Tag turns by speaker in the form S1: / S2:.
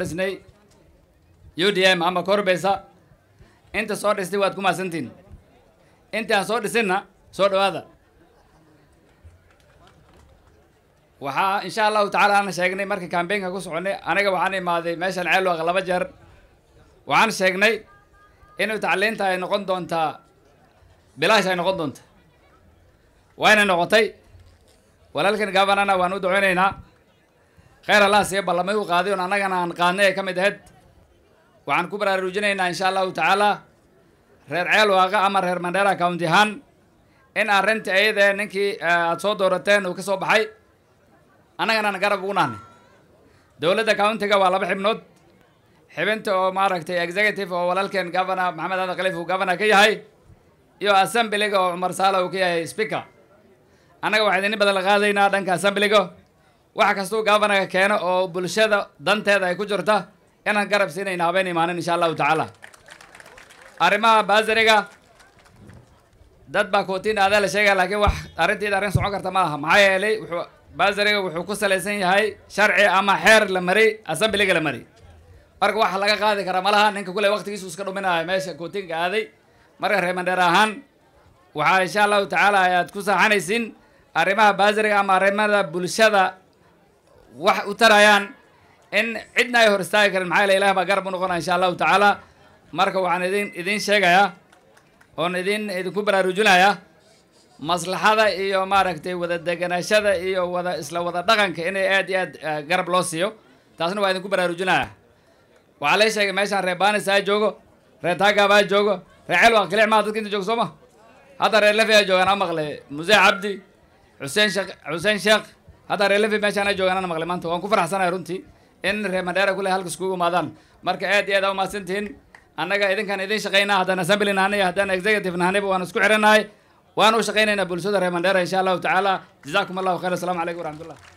S1: dhisnay u d m ama ka inta soo dhistay waad ku maasantiin intaan soo dhisinna soo dhawaada waxaa insha allahu tacala aan sheegnay markii kambeynka ku soconay aniga waxaan imaaday meeshan ceelwaaq laba jeer waxaan sheegnay inuu tacliinta ay noqon doontaa bilaash ay noqon doonta wayna noqotay walaalkan gabanana waan u duceynaynaa khayr allah see ballamay u qaaday oon annagana aan qaadnay ay ka mid ahayd waxaan ku baraarujinaynaa insha allahu tacaala reer ceel waaqa ama reer mandheera county han in arrinta iyadee ninkii aada soo doorateen uu ka soo baxay annaganaan garab ugu nahnay dowladda countiga waa laba xibnood xibinta oo maaragtay executive oo walaalkeen governor maxamed adan khaliif uu governor ka yahay iyo assembliga oo cumar saala uu ka yahay speaker annaga waxaan idin badan la qaadaynaa dhanka assembliga wax kastuu gabanaga keeno oo bulshada danteeda ay ku jirta inaan garab siinayna habeen imaanin insha allahu tacaala arrimaha baasariga dad baa kuotiin aadaa la sheegaya laakiin wax arrintiida arrin socon karta ma aha maxaa yeelay wuxuu baasariga wuxuu ku salaysan yahay sharci ama xeer la maray assambliga la maray marka waxa laga qaadi karaa ma ninka kule waktigiisu iska dhuminaya meesha kootiinka aaday marka reemandheer ahaan waxaa insha allahu tacaala aad ku saaxanaysin arrimaha baasariga ama arrimada bulshada wax u tarayaan in cidna ay hor istaagi karen maxaa yaele ilah baa garab u noqonaya insha allahu tacaala marka waxaan idin idin sheegayaa oon idin idinku baraarujinaya maslaxada iyo maaragtay wada deganaashada iyo wada isla wada dhaqanka inay aad iyo aad ah, garab loo siiyo taasna waa idinku baraarujinaya waxaa lay sheegay meeshaan reer banis aa joogo reer taagaabaa joogo reer celwa kalic maha dadka inta joogo soo ma hadda reer lafi aa joogaan aa maqlay muse cabdi xuseen sheekh xuseen sheekh hadda reelefe meeshaan ay joogaan ana maqlay maanta waan ku faraxsanahay runtii in ree mandheera kuley halkas kugu imaadaan marka aad iyo aad aa umahadsantihiin annaga idinkaan idin shaqaynaa haddaan assembly nahanay haddaan executive nahanayba waan isku xiranahay waan u shaqaynaynaa bulshada ree mandheera insha allahu tacaala jazakum allahu khayr assalamu calaykum waraxmatullah